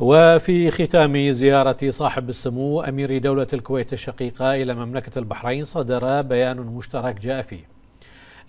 وفي ختام زيارة صاحب السمو أمير دولة الكويت الشقيقة إلى مملكة البحرين صدر بيان مشترك جاء فيه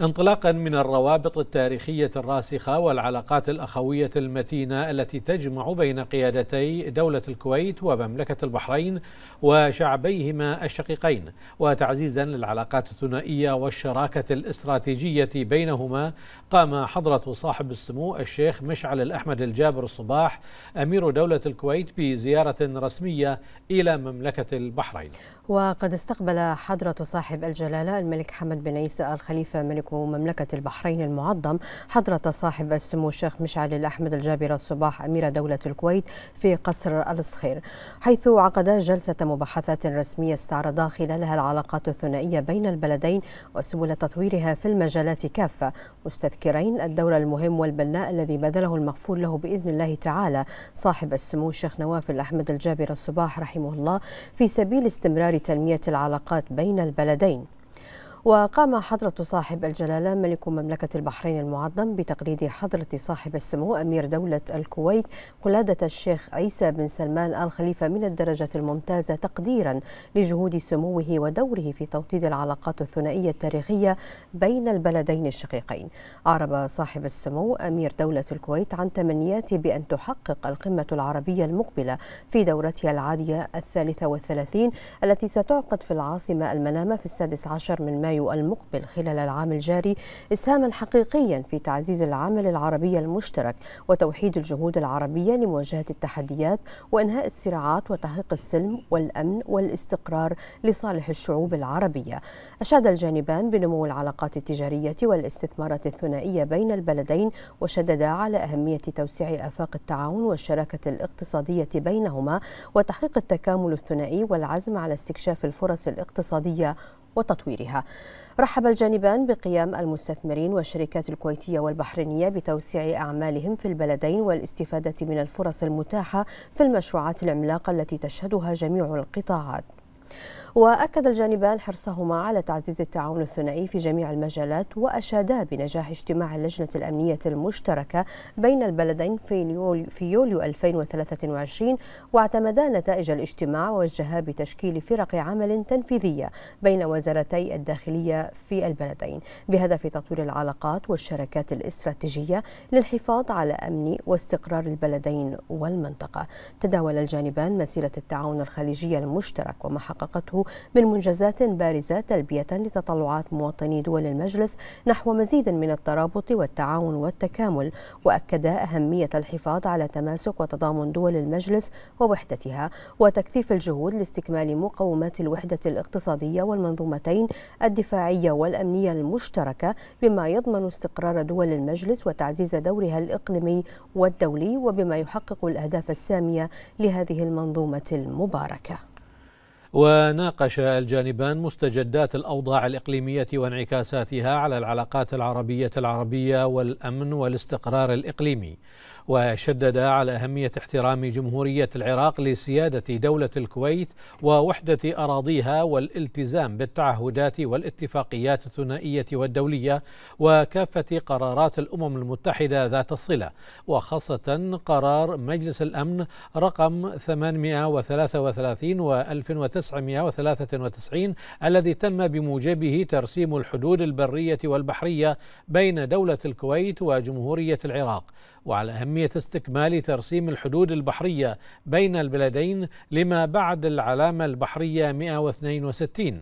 انطلاقا من الروابط التاريخية الراسخة والعلاقات الأخوية المتينة التي تجمع بين قيادتي دولة الكويت ومملكة البحرين وشعبيهما الشقيقين وتعزيزا للعلاقات الثنائية والشراكة الاستراتيجية بينهما قام حضرة صاحب السمو الشيخ مشعل الأحمد الجابر الصباح أمير دولة الكويت بزيارة رسمية إلى مملكة البحرين وقد استقبل حضرة صاحب الجلالة الملك حمد بن عيسى الخليفة ملك الممالك ومملكة البحرين المعظم حضرة صاحب السمو الشيخ مشعل الأحمد الجابر الصباح أمير دولة الكويت في قصر الصخير حيث عقدا جلسة مباحثات رسمية استعرضا خلالها العلاقات الثنائية بين البلدين وسبل تطويرها في المجالات كافة مستذكرين الدور المهم والبناء الذي بذله المغفور له بإذن الله تعالى صاحب السمو الشيخ نواف الأحمد الجابر الصباح رحمه الله في سبيل استمرار تنمية العلاقات بين البلدين وقام حضرة صاحب الجلالة ملك مملكة البحرين المعظم بتقليد حضرة صاحب السمو أمير دولة الكويت قلادة الشيخ عيسى بن سلمان آل خليفة من الدرجة الممتازة تقديرا لجهود سموه ودوره في توطيد العلاقات الثنائية التاريخية بين البلدين الشقيقين أعرب صاحب السمو أمير دولة الكويت عن تمنياته بأن تحقق القمة العربية المقبلة في دورتها العادية الثالثة والثلاثين التي ستعقد في العاصمة المنامة في السادس عشر من مايو مايو المقبل خلال العام الجاري إسهاما حقيقيا في تعزيز العمل العربي المشترك وتوحيد الجهود العربية لمواجهة التحديات وإنهاء الصراعات وتحقيق السلم والأمن والاستقرار لصالح الشعوب العربية أشاد الجانبان بنمو العلاقات التجارية والاستثمارات الثنائية بين البلدين وشددا على أهمية توسيع آفاق التعاون والشراكة الاقتصادية بينهما وتحقيق التكامل الثنائي والعزم على استكشاف الفرص الاقتصادية وتطويرها رحب الجانبان بقيام المستثمرين والشركات الكويتية والبحرينية بتوسيع أعمالهم في البلدين والاستفادة من الفرص المتاحة في المشروعات العملاقة التي تشهدها جميع القطاعات وأكد الجانبان حرصهما على تعزيز التعاون الثنائي في جميع المجالات وأشادا بنجاح اجتماع اللجنة الأمنية المشتركة بين البلدين في يوليو 2023 واعتمدا نتائج الاجتماع ووجها بتشكيل فرق عمل تنفيذية بين وزارتي الداخلية في البلدين بهدف تطوير العلاقات والشراكات الاستراتيجية للحفاظ على أمن واستقرار البلدين والمنطقة تداول الجانبان مسيرة التعاون الخليجي المشترك وما حققته من منجزات بارزة تلبية لتطلعات مواطني دول المجلس نحو مزيد من الترابط والتعاون والتكامل وأكد أهمية الحفاظ على تماسك وتضامن دول المجلس ووحدتها وتكثيف الجهود لاستكمال مقومات الوحدة الاقتصادية والمنظومتين الدفاعية والأمنية المشتركة بما يضمن استقرار دول المجلس وتعزيز دورها الإقليمي والدولي وبما يحقق الأهداف السامية لهذه المنظومة المباركة وناقش الجانبان مستجدات الأوضاع الإقليمية وانعكاساتها على العلاقات العربية العربية والأمن والاستقرار الإقليمي وشدد على أهمية احترام جمهورية العراق لسيادة دولة الكويت ووحدة أراضيها والالتزام بالتعهدات والاتفاقيات الثنائية والدولية وكافة قرارات الأمم المتحدة ذات الصلة وخاصة قرار مجلس الأمن رقم 833 و 1009 1993 الذي تم بموجبه ترسيم الحدود البرية والبحرية بين دولة الكويت وجمهورية العراق وعلى أهمية استكمال ترسيم الحدود البحرية بين البلدين لما بعد العلامة البحرية 162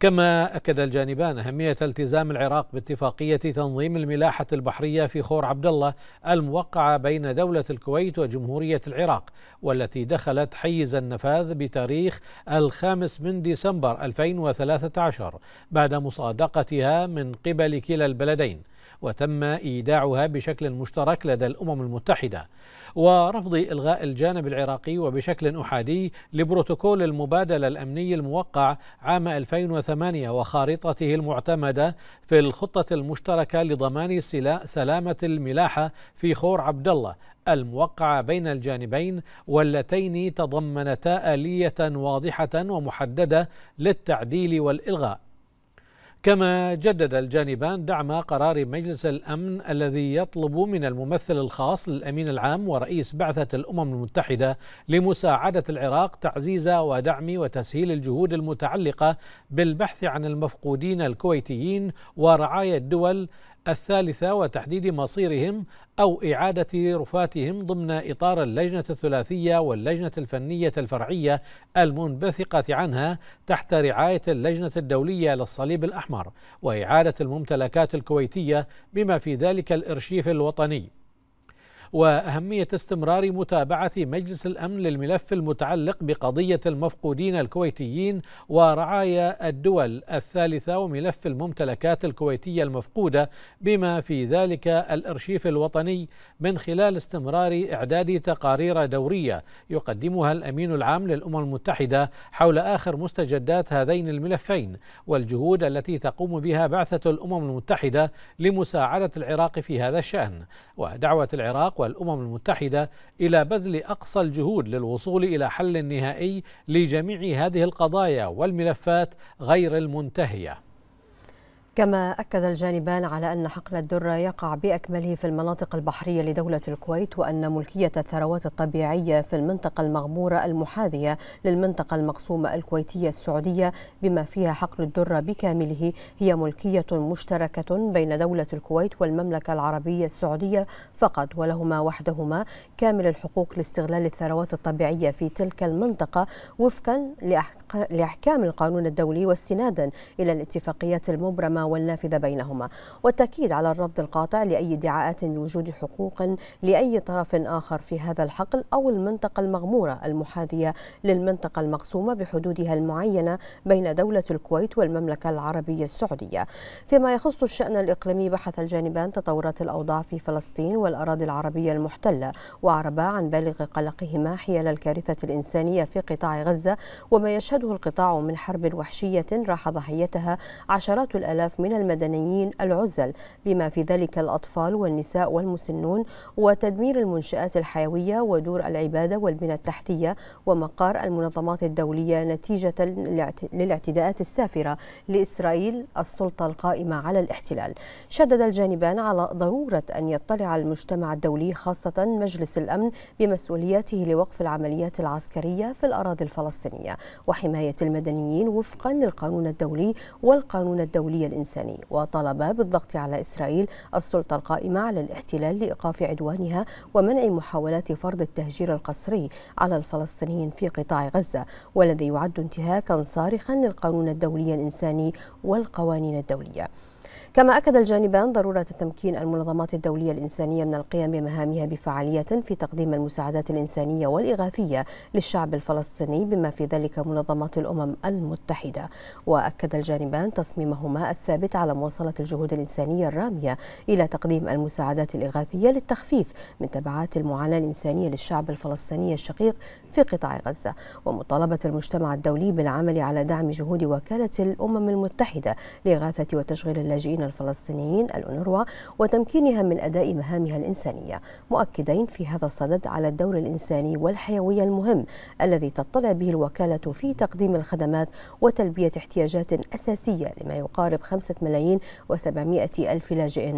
كما أكد الجانبان أهمية التزام العراق باتفاقية تنظيم الملاحة البحرية في خور عبد الله الموقعة بين دولة الكويت وجمهورية العراق والتي دخلت حيز النفاذ بتاريخ الخامس من ديسمبر 2013 بعد مصادقتها من قبل كلا البلدين وتم إيداعها بشكل مشترك لدى الأمم المتحدة ورفض إلغاء الجانب العراقي وبشكل أحادي لبروتوكول المبادلة الأمني الموقع عام 2008 وخارطته المعتمدة في الخطة المشتركة لضمان سلامة الملاحة في خور عبد الله الموقعة بين الجانبين واللتين تضمنتا آلية واضحة ومحددة للتعديل والإلغاء كما جدد الجانبان دعم قرار مجلس الأمن الذي يطلب من الممثل الخاص للأمين العام ورئيس بعثة الأمم المتحدة لمساعدة العراق تعزيز ودعم وتسهيل الجهود المتعلقة بالبحث عن المفقودين الكويتيين ورعاية الدول الثالثة وتحديد مصيرهم أو إعادة رفاتهم ضمن إطار اللجنة الثلاثية واللجنة الفنية الفرعية المنبثقة عنها تحت رعاية اللجنة الدولية للصليب الأحمر وإعادة الممتلكات الكويتية بما في ذلك الإرشيف الوطني وأهمية استمرار متابعة مجلس الأمن للملف المتعلق بقضية المفقودين الكويتيين ورعايا الدول الثالثة وملف الممتلكات الكويتية المفقودة بما في ذلك الأرشيف الوطني من خلال استمرار إعداد تقارير دورية يقدمها الأمين العام للأمم المتحدة حول آخر مستجدات هذين الملفين والجهود التي تقوم بها بعثة الأمم المتحدة لمساعدة العراق في هذا الشأن ودعوة العراق تقوى الأمم المتحدة إلى بذل أقصى الجهود للوصول إلى حل نهائي لجميع هذه القضايا والملفات غير المنتهيه كما أكد الجانبان على أن حقل الدرة يقع بأكمله في المناطق البحرية لدولة الكويت وأن ملكية الثروات الطبيعية في المنطقة المغمورة المحاذية للمنطقة المقسومة الكويتية السعودية بما فيها حقل الدرة بكامله هي ملكية مشتركة بين دولة الكويت والمملكة العربية السعودية فقط ولهما وحدهما كامل الحقوق لاستغلال الثروات الطبيعية في تلك المنطقة وفقا لأحكام القانون الدولي واستنادا إلى الاتفاقيات المبرمة والنافذة بينهما والتأكيد على الرفض القاطع لأي ادعاءات لوجود حقوق لأي طرف آخر في هذا الحقل أو المنطقة المغمورة المحاذية للمنطقة المقسومة بحدودها المعينة بين دولة الكويت والمملكة العربية السعودية فيما يخص الشأن الإقليمي بحث الجانبان تطورات الأوضاع في فلسطين والأراضي العربية المحتلة وأعربا عن بالغ قلقهما حيال الكارثة الإنسانية في قطاع غزة وما يشهده القطاع من حرب وحشية راح ضحيتها عشرات الآلاف من المدنيين العزل بما في ذلك الأطفال والنساء والمسنون وتدمير المنشآت الحيوية ودور العبادة والبنى التحتية ومقار المنظمات الدولية نتيجة للاعتداءات السافرة لإسرائيل السلطة القائمة على الاحتلال شدد الجانبان على ضرورة أن يطلع المجتمع الدولي خاصة مجلس الأمن بمسؤولياته لوقف العمليات العسكرية في الأراضي الفلسطينية وحماية المدنيين وفقا للقانون الدولي والقانون الدولي الإنساني الإنساني وطلب بالضغط على إسرائيل السلطة القائمة على الاحتلال لإيقاف عدوانها ومنع محاولات فرض التهجير القسري على الفلسطينيين في قطاع غزة والذي يعد انتهاكا صارخا للقانون الدولي الإنساني والقوانين الدولية كما أكد الجانبان ضرورة تمكين المنظمات الدولية الإنسانية من القيام بمهامها بفعالية في تقديم المساعدات الإنسانية والإغاثية للشعب الفلسطيني بما في ذلك منظمات الأمم المتحدة وأكد الجانبان تصميمهما الثابت على مواصلة الجهود الإنسانية الرامية إلى تقديم المساعدات الإغاثية للتخفيف من تبعات المعاناة الإنسانية للشعب الفلسطيني الشقيق في قطاع غزة ومطالبة المجتمع الدولي بالعمل على دعم جهود وكالة الأمم المتحدة لإغاثة وتشغيل اللاجئين المساعدين الفلسطينيين الأونروا وتمكينها من أداء مهامها الإنسانية مؤكدين في هذا الصدد على الدور الإنساني والحيوي المهم الذي تطلع به الوكالة في تقديم الخدمات وتلبية احتياجات أساسية لما يقارب 5 ملايين و700 ألف لاجئ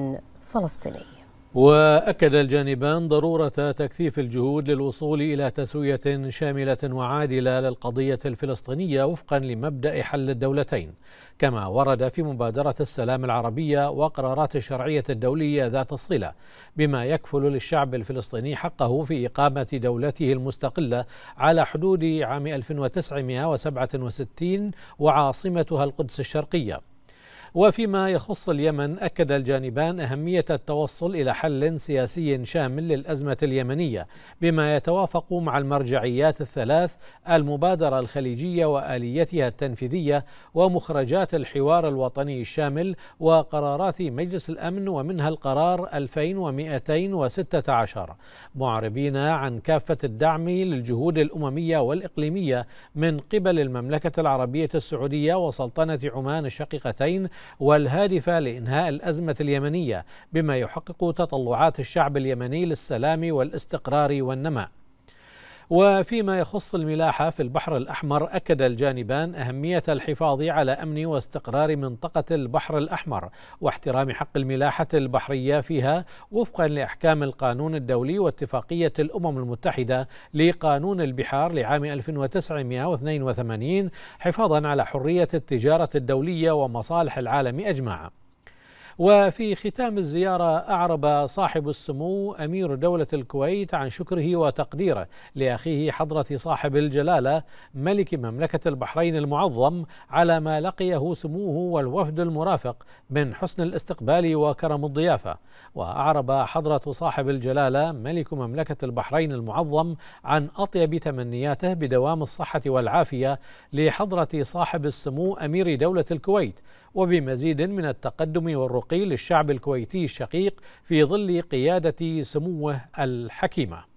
فلسطيني وأكد الجانبان ضرورة تكثيف الجهود للوصول إلى تسوية شاملة وعادلة للقضية الفلسطينية وفقا لمبدأ حل الدولتين كما ورد في مبادرة السلام العربية وقرارات الشرعية الدولية ذات الصلة بما يكفل للشعب الفلسطيني حقه في إقامة دولته المستقلة على حدود عام 1967 وعاصمتها القدس الشرقية وفيما يخص اليمن أكد الجانبان أهمية التوصل إلى حل سياسي شامل للأزمة اليمنية بما يتوافق مع المرجعيات الثلاث المبادرة الخليجية وآليتها التنفيذية ومخرجات الحوار الوطني الشامل وقرارات مجلس الأمن ومنها القرار 2216 معربين عن كافة الدعم للجهود الأممية والإقليمية من قبل المملكة العربية السعودية وسلطنة عمان الشقيقتين والهادفة لإنهاء الأزمة اليمنية بما يحقق تطلعات الشعب اليمني للسلام والاستقرار والنماء وفيما يخص الملاحة في البحر الأحمر أكد الجانبان أهمية الحفاظ على أمن واستقرار منطقة البحر الأحمر واحترام حق الملاحة البحرية فيها وفقا لأحكام القانون الدولي واتفاقية الأمم المتحدة لقانون البحار لعام 1982 حفاظا على حرية التجارة الدولية ومصالح العالم أجمع وفي ختام الزيارة أعرب صاحب السمو أمير دولة الكويت عن شكره وتقديره لأخيه حضرة صاحب الجلالة ملك مملكة البحرين المعظم على ما لقيه سموه والوفد المرافق من حسن الاستقبال وكرم الضيافة وأعرب حضرة صاحب الجلالة ملك مملكة البحرين المعظم عن أطيب تمنياته بدوام الصحة والعافية لحضرة صاحب السمو أمير دولة الكويت وبمزيد من التقدم والرقي ترقي للشعب الكويتي الشقيق في ظل قيادة سموه الحكيمة